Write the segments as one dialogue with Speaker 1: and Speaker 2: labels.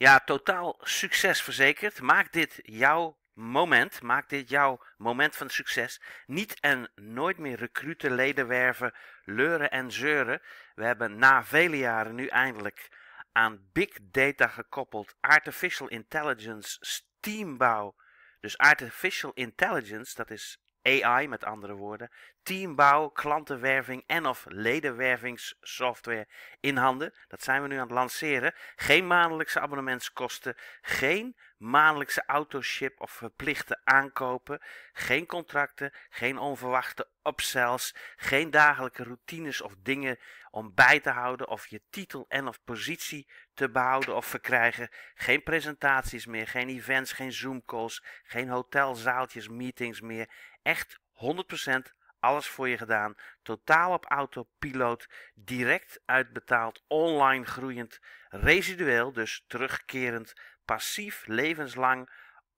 Speaker 1: Ja, totaal succes verzekerd. Maak dit jouw moment. Maak dit jouw moment van succes. Niet en nooit meer recruten, leden werven, leuren en zeuren. We hebben na vele jaren nu eindelijk aan big data gekoppeld artificial intelligence steambouw. Dus artificial intelligence, dat is AI met andere woorden, teambouw, klantenwerving en of ledenwervingssoftware in handen. Dat zijn we nu aan het lanceren. Geen maandelijkse abonnementskosten, geen maandelijkse autoship of verplichte aankopen, geen contracten, geen onverwachte upsells, geen dagelijke routines of dingen om bij te houden of je titel en of positie te behouden of verkrijgen, geen presentaties meer, geen events, geen Zoom calls, geen hotelzaaltjes, meetings meer, echt 100% alles voor je gedaan, totaal op autopiloot, direct uitbetaald, online groeiend, residueel, dus terugkerend, passief, levenslang,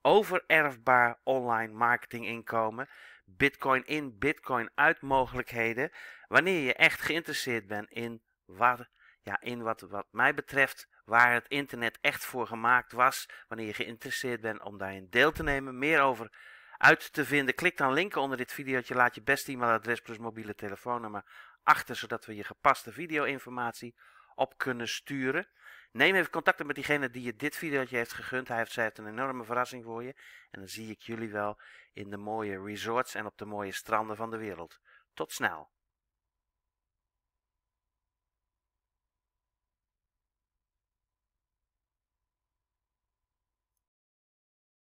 Speaker 1: overerfbaar online marketinginkomen, bitcoin in, bitcoin uit mogelijkheden, wanneer je echt geïnteresseerd bent in wat, ja, in wat, wat mij betreft, waar het internet echt voor gemaakt was, wanneer je geïnteresseerd bent om daarin deel te nemen, meer over uit te vinden. Klik dan linken onder dit videootje. Laat je beste e-mailadres plus mobiele telefoonnummer achter, zodat we je gepaste video-informatie op kunnen sturen. Neem even contact met diegene die je dit videootje heeft gegund. Hij heeft, zij heeft een enorme verrassing voor je. En dan zie ik jullie wel in de mooie resorts en op de mooie stranden van de wereld. Tot snel!